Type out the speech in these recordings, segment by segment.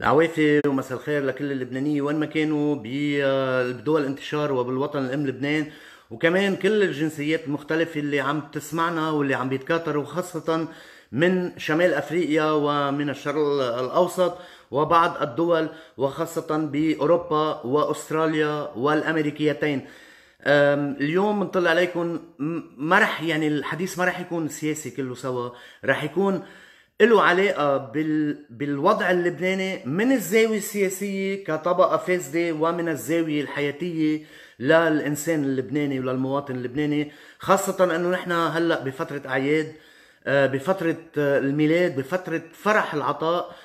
العوافي ومساء الخير لكل اللبنانية وين ما كانوا بدول الانتشار وبالوطن الام لبنان وكمان كل الجنسيات المختلفة اللي عم تسمعنا واللي عم بيتكاثروا خاصة من شمال افريقيا ومن الشرق الاوسط وبعض الدول وخاصة باوروبا واستراليا والامريكيتين اليوم بنطلع عليكم ما رح يعني الحديث ما رح يكون سياسي كله سوا رح يكون له علاقه بال... بالوضع اللبناني من الزاويه السياسيه كطبقه فاسده ومن الزاويه الحياتيه للانسان اللبناني وللمواطن اللبناني خاصه انه نحن هلا بفتره اعياد آه، بفتره آه، الميلاد بفتره فرح العطاء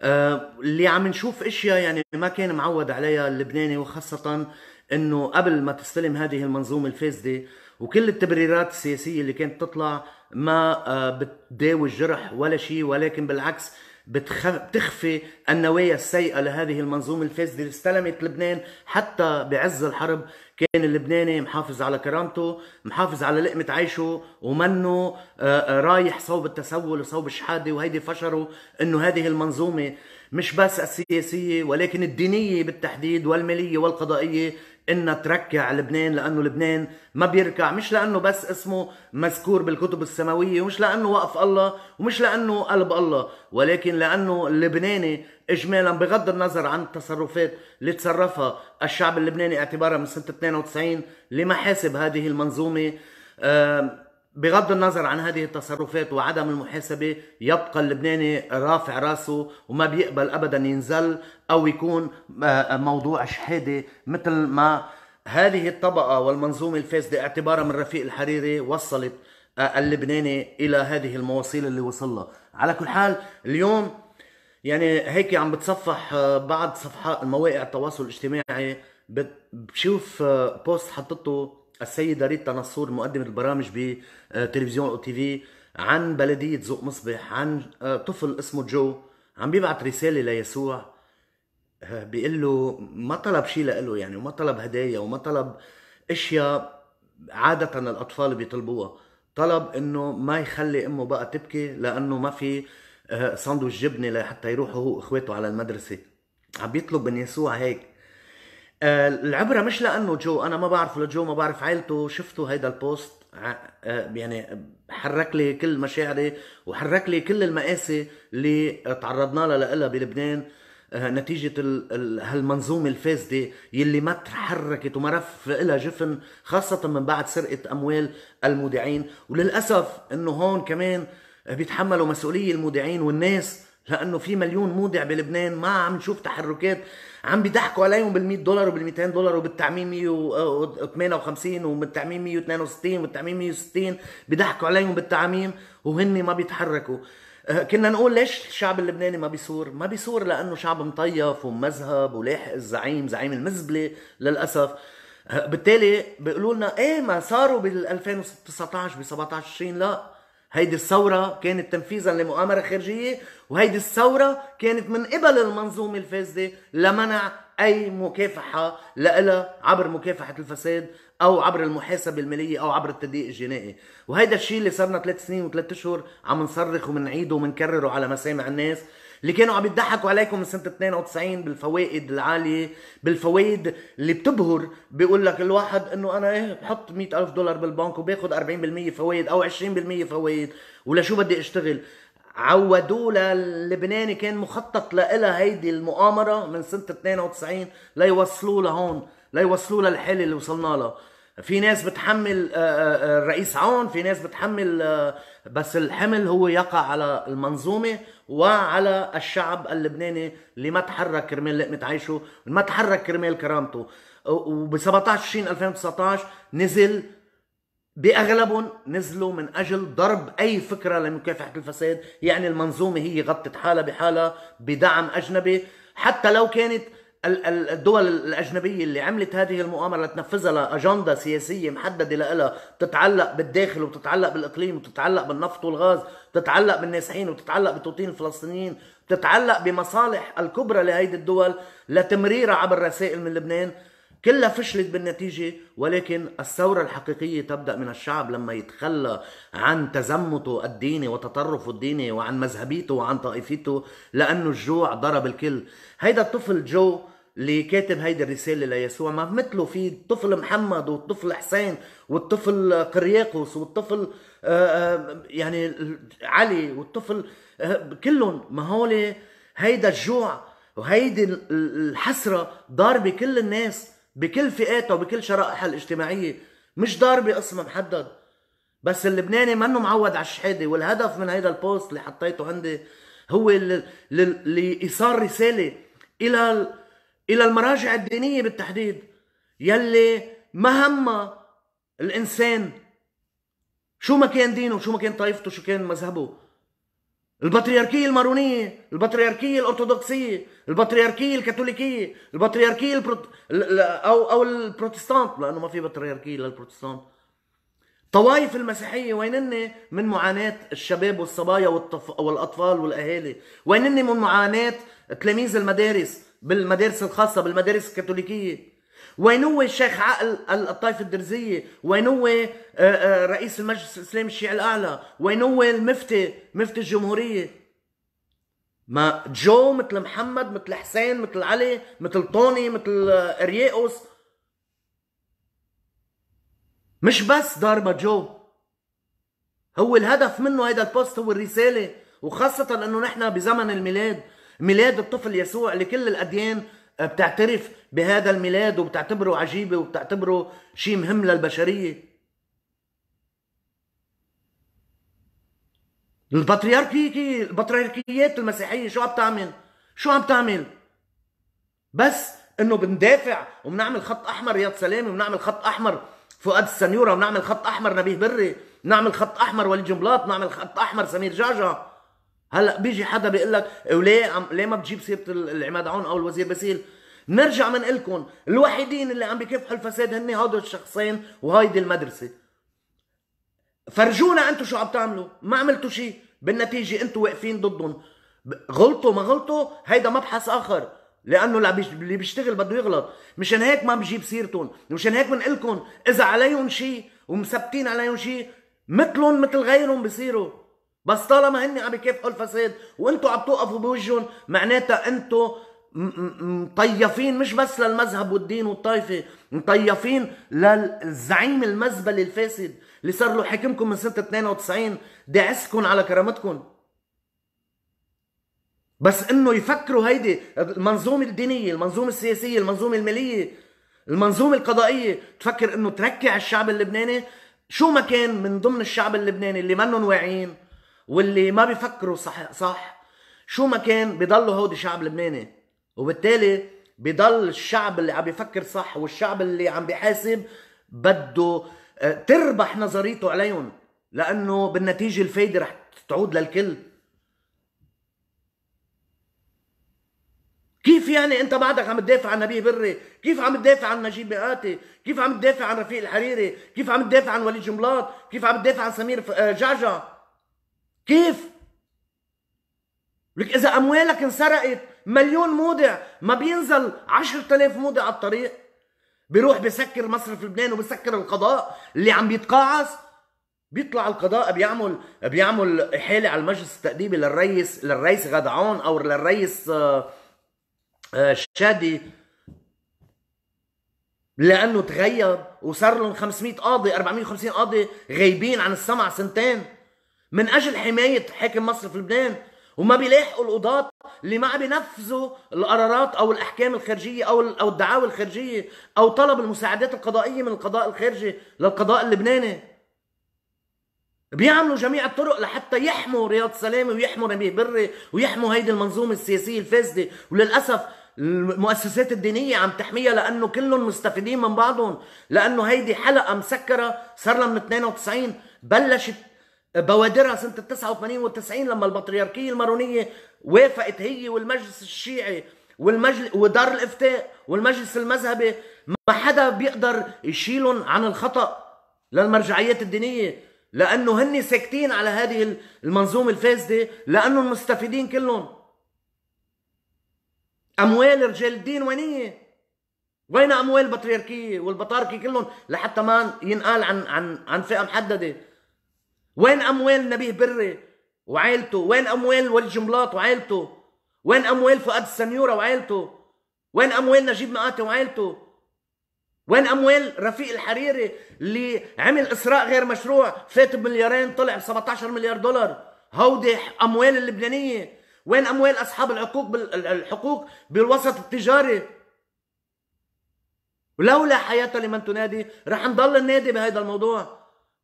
آه، اللي عم نشوف اشياء يعني ما كان معود عليها اللبناني وخاصه انه قبل ما تستلم هذه المنظومه الفاسده وكل التبريرات السياسيه اللي كانت تطلع ما آه، بتداوي الجرح ولا شيء ولكن بالعكس بتخفي النوايا السيئة لهذه المنظومة الفاسدة اللي استلمت لبنان حتى بعز الحرب كان اللبناني محافظ على كرامته محافظ على لقمة عيشه ومنه آه، آه، رايح صوب التسول وصوب الشحادة وهيدي فشره انه هذه المنظومة مش بس السياسية ولكن الدينية بالتحديد والمالية والقضائية انها تركع لبنان لانه لبنان ما بيركع مش لانه بس اسمه مذكور بالكتب السماويه ومش لانه وقف الله ومش لانه قلب الله ولكن لانه اللبناني اجمالا بغض النظر عن التصرفات اللي تصرفها الشعب اللبناني اعتبارا من سنه 92 لمحاسب هذه المنظومه بغض النظر عن هذه التصرفات وعدم المحاسبة يبقى اللبناني رافع راسه وما بيقبل أبدا ينزل أو يكون آه، موضوع شهادة مثل ما هذه الطبقة والمنظومة الفاسدة اعتبارا من رفيق الحريري وصلت آه، اللبناني إلى هذه المواصيل اللي وصلها على كل حال اليوم يعني هيك عم بتصفح آه، بعض صفحات مواقع التواصل الاجتماعي بشوف بوست حطته السيدة ريتا نصور مقدمة البرامج بتلفزيون او تي في عن بلدية زوق مصبح عن آه، طفل اسمه جو عم بيبعت رسالة ليسوع آه، بيقول له ما طلب شيء لإله يعني وما طلب هدايا وما طلب اشياء عادة الأطفال بيطلبوها طلب انه ما يخلي امه بقى تبكي لانه ما في آه، ساندويش جبنه لحتى يروحوا هو واخواته على المدرسه عم بيطلب من يسوع هيك آه، العبره مش لانه جو انا ما بعرفه لجو ما بعرف عائلته شفتوا هيدا البوست آه، يعني حرك لي كل مشاعري وحرك لي كل المآسي اللي تعرضنا لها بلبنان آه، نتيجة هالمنظومة الفاسدة يلي ما تحركت وما رف لها جفن خاصة من بعد سرقة أموال المودعين وللأسف أنه هون كمان بيتحملوا مسؤولية المودعين والناس لانه في مليون مودع بلبنان ما عم نشوف تحركات عم بيضحكوا عليهم بال100 دولار وبال200 دولار وبالتعميم 158 وبالتعميم 162 وبالتعميم 160 بيضحكوا عليهم بالتعميم وهن ما بيتحركوا آه، كنا نقول ليش الشعب اللبناني ما بيصور؟ ما بيصور لانه شعب مطيف ومذهب ولاحق الزعيم زعيم المزبله للاسف آه، بالتالي بيقولوا لنا ايه ما صاروا بال 2019 ب 17 20 لا هيدي الثورة كانت تنفيذا لمؤامرة خارجية وهيدي الثورة كانت من قبل المنظومة الفاسدة لمنع أي مكافحة لإلها عبر مكافحة الفساد أو عبر المحاسبة المالية أو عبر التدقيق الجنائي وهيدا الشيء اللي صرنا ثلاث سنين وثلاث أشهر عم نصرخ ومنعيده ومنكرره على مسامع الناس اللي كانوا عم يضحكوا عليكم من سنه 92 بالفوائد العاليه بالفوائد اللي بتبهر بيقول لك الواحد انه انا ايه بحط 100000 دولار بالبنك وباخذ 40% فوائد او 20% فوائد ولشو بدي اشتغل عودوا للبناني كان مخطط لها هيدي المؤامره من سنه 92 ليوصلوا لهون ليوصلوا للحاله اللي وصلنا لها في ناس بتحمل آه، آه، آه، الرئيس عون في ناس بتحمل بس الحمل هو يقع على المنظومة وعلى الشعب اللبناني اللي ما تحرك كرمال لقمة عيشه ما تحرك كرمال كرامته وب 17 تشرين 2019 نزل باغلبهم نزلوا من اجل ضرب اي فكره لمكافحه الفساد، يعني المنظومه هي غطت حالها بحالها بدعم اجنبي حتى لو كانت الدول الاجنبيه اللي عملت هذه المؤامره لتنفذها لاجنده سياسيه محدده لها بتتعلق بالداخل وتتعلق بالاقليم وتتعلق بالنفط والغاز بتتعلق بالنازحين وتتعلق بتوطين الفلسطينيين وتتعلق بمصالح الكبرى لهيدي الدول لتمريرها عبر رسائل من لبنان كلها فشلت بالنتيجة ولكن الثورة الحقيقية تبدأ من الشعب لما يتخلى عن تزمته الديني وتطرفه الديني وعن مذهبيته وعن طائفيته لأنه الجوع ضرب الكل هيدا الطفل جو اللي كاتب هيدي الرسالة ليسوع ما مثله في الطفل محمد والطفل حسين والطفل قرياقوس والطفل آه، آه، يعني علي والطفل آه، كلهم ما هول هيدا الجوع وهيدي الحسرة ضاربة كل الناس بكل فئاتها وبكل شرائحها الاجتماعية مش ضاربة اسم محدد بس اللبناني منه معود على الشهادة والهدف من هيدا البوست اللي حطيته عندي هو لإيصال رسالة إلى إلى المراجع الدينية بالتحديد يلي ما همها الإنسان شو ما كان دينه شو ما كان طائفته شو كان مذهبه البطريركية المارونية البطريركية الأرثوذكسية البطريركية الكاثوليكية البطريركية البروت... أو أو البروتستانت لأنه ما في بطريركية للبروتستانت طوائف المسيحية وينن من معاناة الشباب والصبايا والطف... والأطفال والأهالي وينن من معاناة تلاميذ المدارس بالمدارس الخاصة بالمدارس الكاثوليكية وين هو شيخ عقل الطائفه الدرزيه وين هو آه، آه، رئيس المجلس الاسلامي الشيعي الاعلى وين هو المفتي مفتي الجمهوريه ما جو مثل محمد مثل حسين مثل علي مثل طوني مثل آه، ارياقوس مش بس ضاربة جو هو الهدف منه هيدا البوست هو الرسالة وخاصة انه نحن بزمن الميلاد ميلاد الطفل يسوع لكل الاديان بتعترف بهذا الميلاد وبتعتبره عجيبه وبتعتبره شيء مهم للبشريه البطريركية البطريركيات المسيحية شو عم تعمل؟ شو عم تعمل؟ بس انه بندافع وبنعمل خط احمر رياض سلام وبنعمل خط احمر فؤاد السنيوره وبنعمل خط احمر نبيه بري بنعمل خط احمر وليد جنبلاط بنعمل خط احمر سمير جعجع هلا بيجي حدا بيقول لك وليه ليه ما بتجيب سيره العماد عون او الوزير باسيل نرجع من لكم الوحيدين اللي عم بكفحوا الفساد هن هدول الشخصين وهيدي المدرسه فرجونا انتم شو عم تعملوا ما عملتوا شيء بالنتيجه انتم واقفين ضدهم غلطوا ما غلطوا هيدا مبحث اخر لانه اللي بيشتغل بده يغلط مشان هيك ما بجيب سيرتهم مشان هيك بنقول اذا عليهم شيء ومثبتين عليهم شيء مثلهم مثل غيرهم بصيروا بس طالما هن عم يكافئوا الفساد وانتوا عم توقفوا بوجهن معناتها انتوا مطيفين مش بس للمذهب والدين والطائفه مطيفين للزعيم المزبل الفاسد اللي صار له حكمكم من سنه 92 داعسكم على كرامتكم بس انه يفكروا هيدي المنظومه الدينيه المنظومه السياسيه المنظومه الماليه المنظومه القضائيه تفكر انه تركع الشعب اللبناني شو ما كان من ضمن الشعب اللبناني اللي منهم واعيين واللي ما بيفكروا صح صح شو ما كان بضلوا هودي شعب لبناني وبالتالي بضل الشعب اللي عم بيفكر صح والشعب اللي عم بيحاسب بده آه، تربح نظريته عليهم لانه بالنتيجه الفايده رح تعود للكل كيف يعني انت بعدك عم تدافع عن نبيه بري كيف عم تدافع عن نجيب بقاتي؟ كيف عم تدافع عن رفيق الحريري كيف عم تدافع عن وليد جملاط كيف عم تدافع عن سمير آه، جعجع كيف؟ لك إذا أموالك انسرقت مليون مودع ما بينزل 10000 مودع على الطريق بيروح بسكر مصرف لبنان وبسكر القضاء اللي عم بيتقاعس بيطلع القضاء بيعمل بيعمل إحالة على المجلس التأديبي للرئيس للرئيس غدعون أو للرئيس آه، آه، شادي لأنه تغيب وصار لهم 500 قاضي 450 قاضي غايبين عن السمع سنتين من اجل حمايه حاكم مصر في لبنان وما بيلاحقوا القضاة اللي ما بينفذوا القرارات او الاحكام الخارجيه او او الدعاوى الخارجيه او طلب المساعدات القضائيه من القضاء الخارجي للقضاء اللبناني بيعملوا جميع الطرق لحتى يحموا رياض سلامه ويحموا نبيه بري ويحموا هيدي المنظومه السياسيه الفاسده وللاسف المؤسسات الدينية عم تحميها لأنه كلهم مستفيدين من بعضهم لأنه هيدي حلقة مسكرة صار لها من 92 بلشت بوادرها سنة 89 90 لما البطريركية المارونية وافقت هي والمجلس الشيعي والمجلس ودار الافتاء والمجلس المذهبي ما حدا بيقدر يشيلهم عن الخطأ للمرجعيات الدينية لأنه هن ساكتين على هذه المنظومة الفاسدة لانه مستفيدين كلهم أموال رجال الدين وينية وين أموال البطريركية والبطاركي كلهم لحتى ما ينقال عن عن عن فئة محددة وين اموال نبيه بري وعائلته وين اموال وليد جملاط وعائلته وين اموال فؤاد السنيوره وعائلته وين اموال نجيب مقاتي وعائلته وين اموال رفيق الحريري اللي عمل اسراء غير مشروع فات بمليارين طلع ب 17 مليار دولار هودي اموال اللبنانيه وين اموال اصحاب الحقوق الحقوق بالوسط التجاري ولولا حياه لمن تنادي رح نضل النادي بهذا الموضوع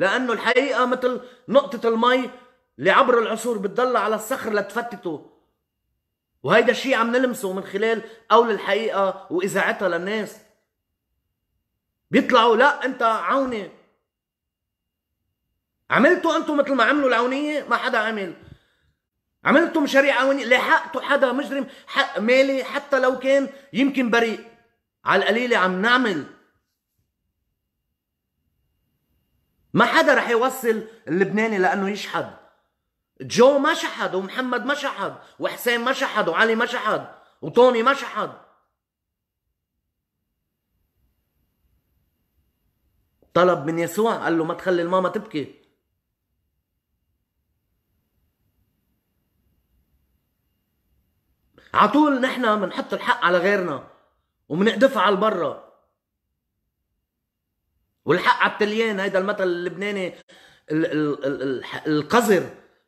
لانه الحقيقه مثل نقطه المي اللي عبر العصور بتضل على الصخر لتفتته وهيدا الشيء عم نلمسه من خلال قول الحقيقه واذاعتها للناس بيطلعوا لا انت عوني عملتوا انتم مثل ما عملوا العونيه ما حدا عمل عملتوا مشاريع عونيه لحقتوا حدا مجرم حق مالي حتى لو كان يمكن بريء على القليله عم نعمل ما حدا رح يوصل اللبناني لانه يشحد جو ما شحد ومحمد ما شحد وحسين ما شحد وعلي ما شحد وطوني ما شحد طلب من يسوع قال له ما تخلي الماما تبكي عطول نحن بنحط الحق على غيرنا وبنقدفها على البره والحق على التليان هيدا المثل اللبناني القذر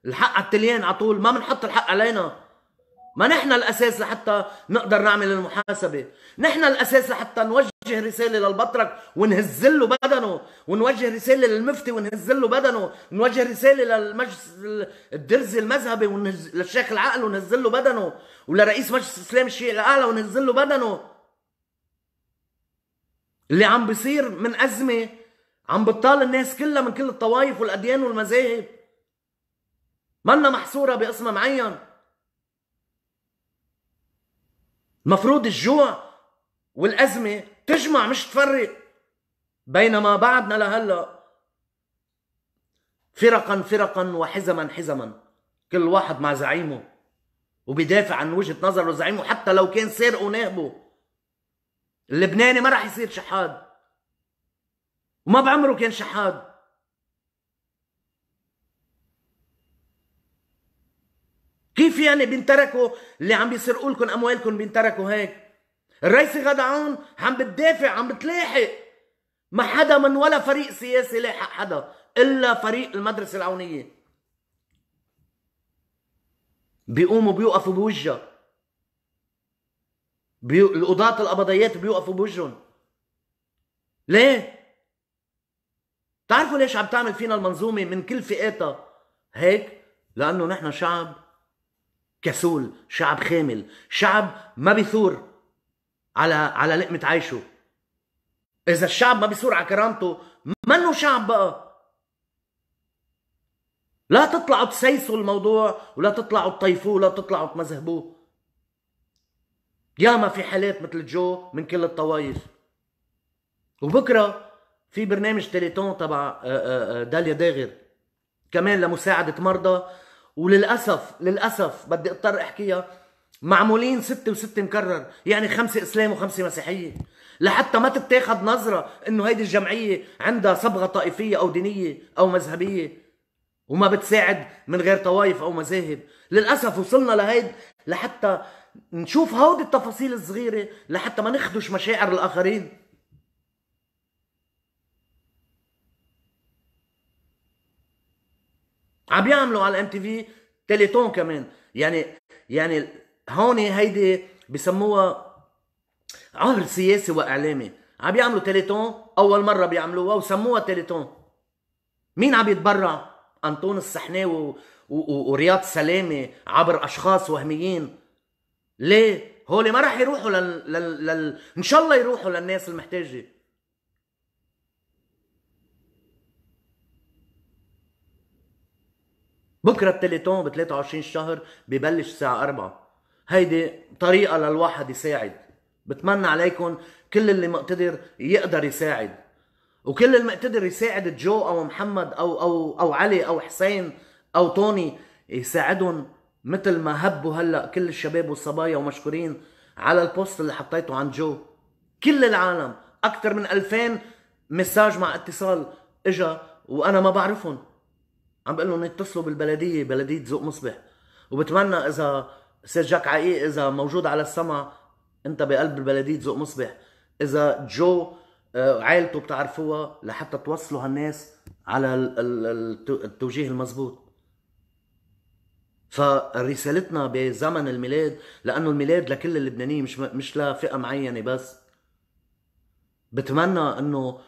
الحق على التليان على طول ما بنحط الحق علينا ما نحن الاساس لحتى نقدر نعمل المحاسبه نحن الاساس لحتى نوجه رساله للبطرك ونهز له بدنه ونوجه رساله للمفتي ونهز له بدنه نوجه رساله للمجلس الدرزي المذهبي ونهز للشيخ العقل ونهز له بدنه ولرئيس مجلس الاسلام الشيعي الاعلى ونهز له بدنه اللي عم بيصير من أزمة عم بتطال الناس كلها من كل الطوائف والأديان والمذاهب منا محصورة بقسم معين المفروض الجوع والأزمة تجمع مش تفرق بينما بعدنا لهلا فرقا فرقا وحزما حزما كل واحد مع زعيمه وبيدافع عن وجهة نظره زعيمه حتى لو كان سارقه ونهبه اللبناني ما راح يصير شحاد وما بعمره كان شحاد كيف يعني بينتركوا اللي عم بيسرقوا لكم اموالكم بينتركوا هيك الرئيس غدعون عم بتدافع عم بتلاحق ما حدا من ولا فريق سياسي لاحق حدا الا فريق المدرسه العونيه بيقوموا بيوقفوا بوجهك بيو... القضاة القبضيات بيوقفوا بوجهن ليه؟ بتعرفوا ليش عم تعمل فينا المنظومة من كل فئاتها هيك؟ لأنه نحن شعب كسول، شعب خامل، شعب ما بيثور على على لقمة عيشه. إذا الشعب ما بيثور على كرامته منه شعب بقى. لا تطلعوا تسيسوا الموضوع ولا تطلعوا تطيفوه ولا تطلعوا تمذهبوه. ياما في حالات مثل جو من كل الطوايف وبكره في برنامج تليتون تبع آه، آه، آه، داليا داغر كمان لمساعده مرضى وللاسف للاسف بدي اضطر احكيها معمولين ستة وستة مكرر يعني خمسة إسلام وخمسة مسيحية لحتى ما تتاخد نظرة إنه هيدي الجمعية عندها صبغة طائفية أو دينية أو مذهبية وما بتساعد من غير طوائف أو مذاهب للأسف وصلنا لهيد لحتى نشوف هودي التفاصيل الصغيره لحتى ما نخدش مشاعر الاخرين عم يعملوا على الام تي في تيليتون كمان يعني يعني هون هيدي بسموها عهر سياسي واعلامي عم يعملوا تيليتون اول مره بيعملوها وسموها تيليتون مين عم يتبرع انطون السحناوي ورياض سلامه عبر اشخاص وهميين ليه؟ هولي ما راح يروحوا لل... لل... لل... ان شاء الله يروحوا للناس المحتاجه بكره التليتون ب 23 شهر ببلش الساعه 4 هيدي طريقه للواحد يساعد بتمنى عليكم كل اللي مقتدر يقدر يساعد وكل اللي مقتدر يساعد جو او محمد او او او علي او حسين او توني يساعدهم مثل ما هبوا هلا كل الشباب والصبايا ومشكورين على البوست اللي حطيته عن جو كل العالم اكثر من 2000 مساج مع اتصال اجا وانا ما بعرفهم عم بقول لهم يتصلوا بالبلديه بلديه زوق مصبح وبتمنى اذا سير جاك عقيق اذا موجود على السما انت بقلب البلديه زوق مصبح اذا جو آه، عائلته بتعرفوها لحتى توصلوا هالناس على التوجيه المزبوط فرسالتنا بزمن الميلاد لانه الميلاد لكل اللبنانيين مش مش لفئه معينه بس بتمنى انه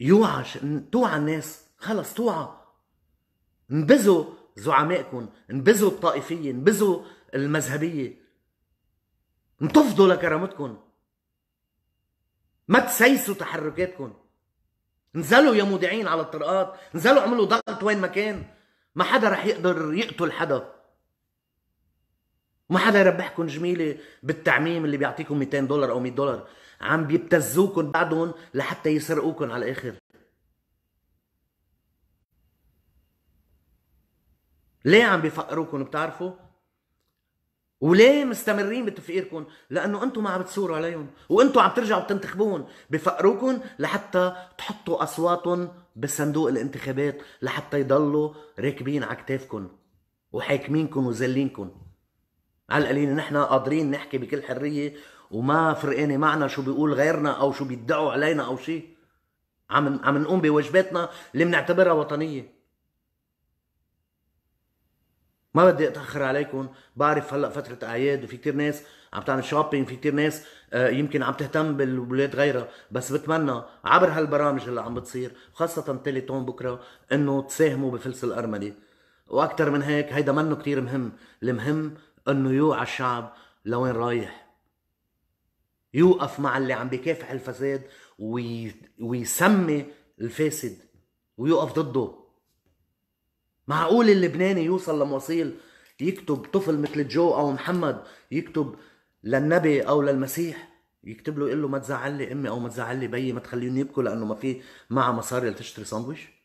يوعى توعى الناس خلص توعى انبذوا زعمائكم انبذوا الطائفيه انبذوا المذهبيه انتفضوا لكرامتكم ما تسيسوا تحركاتكم انزلوا يا مودعين على الطرقات انزلوا اعملوا ضغط وين ما كان ما حدا رح يقدر يقتل حدا ما حدا يربحكم جميله بالتعميم اللي بيعطيكم 200 دولار او 100 دولار عم بيبتزوكم بعدهم لحتى يسرقوكم على الاخر ليه عم بيفقروكم بتعرفوا وليه مستمرين بتفقيركم؟ لانه انتم ما عم تثوروا عليهم، وانتم عم ترجعوا بتنتخبوهم، بفقروكم لحتى تحطوا اصواتهم بصندوق الانتخابات لحتى يضلوا راكبين على كتافكم وحاكمينكم وذلينكم. على القليل نحن قادرين نحكي بكل حريه وما فرقانه معنا شو بيقول غيرنا او شو بيدعوا علينا او شيء. عم عم نقوم بواجباتنا اللي بنعتبرها وطنيه. ما بدي اتاخر عليكم بعرف هلا فتره اعياد وفي كتير ناس عم تعمل شوبينج في كتير ناس آه، يمكن عم تهتم بالولاد غيرها بس بتمنى عبر هالبرامج اللي عم بتصير خاصه تيليتون بكره انه تساهموا بفلس الارملي واكثر من هيك هيدا منه كتير مهم المهم انه يوعى الشعب لوين رايح يوقف مع اللي عم بيكافح الفساد وي... ويسمي الفاسد ويوقف ضده معقول اللبناني يوصل لمواصيل يكتب طفل مثل جو او محمد يكتب للنبي او للمسيح يكتب له يقول له ما تزعل لي امي او ما تزعل لي بيي ما تخليهم يبكوا لانه ما في معها مصاري لتشتري ساندويش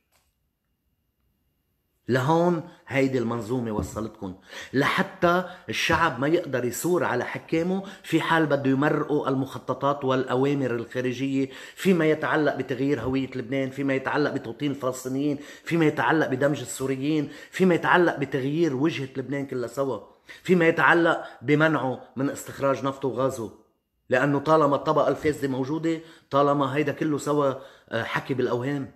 لهون هيدي المنظومة وصلتكم لحتى الشعب ما يقدر يثور على حكامه في حال بده يمرقوا المخططات والأوامر الخارجية فيما يتعلق بتغيير هوية لبنان فيما يتعلق بتوطين الفلسطينيين فيما يتعلق بدمج السوريين فيما يتعلق بتغيير وجهة لبنان كلها سوا فيما يتعلق بمنعه من استخراج نفطه وغازه لأنه طالما الطبقة الفاسدة موجودة طالما هيدا كله سوا آه، حكي بالأوهام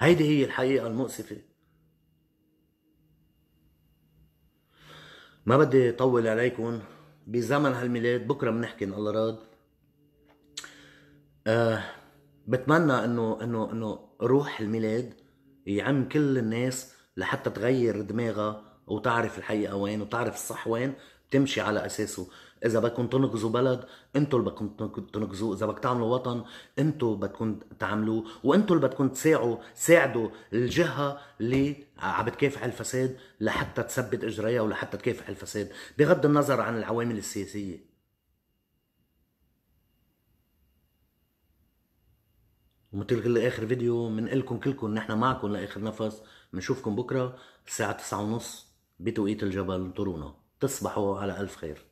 هيدي هي الحقيقة المؤسفة ما بدي طول عليكم بزمن هالميلاد بكره بنحكي ان الله راد آه بتمنى انه انه انه روح الميلاد يعم كل الناس لحتى تغير دماغها وتعرف الحقيقه وين وتعرف الصح وين تمشي على اساسه اذا بدكم تنقذوا بلد انتوا اللي بدكم تنقذوه اذا بدك تعملوا وطن انتوا بدكم تعملوه وانتوا اللي بدكم تساعوا ساعدوا الجهه اللي عم بتكافح الفساد لحتى تثبت اجريها ولحتى تكافح الفساد بغض النظر عن العوامل السياسيه ومثل كل اخر فيديو بنقلكم كلكم نحن معكم لاخر نفس بنشوفكم بكره الساعه 9:30 بتوقيت الجبل انطرونا تصبحوا على ألف خير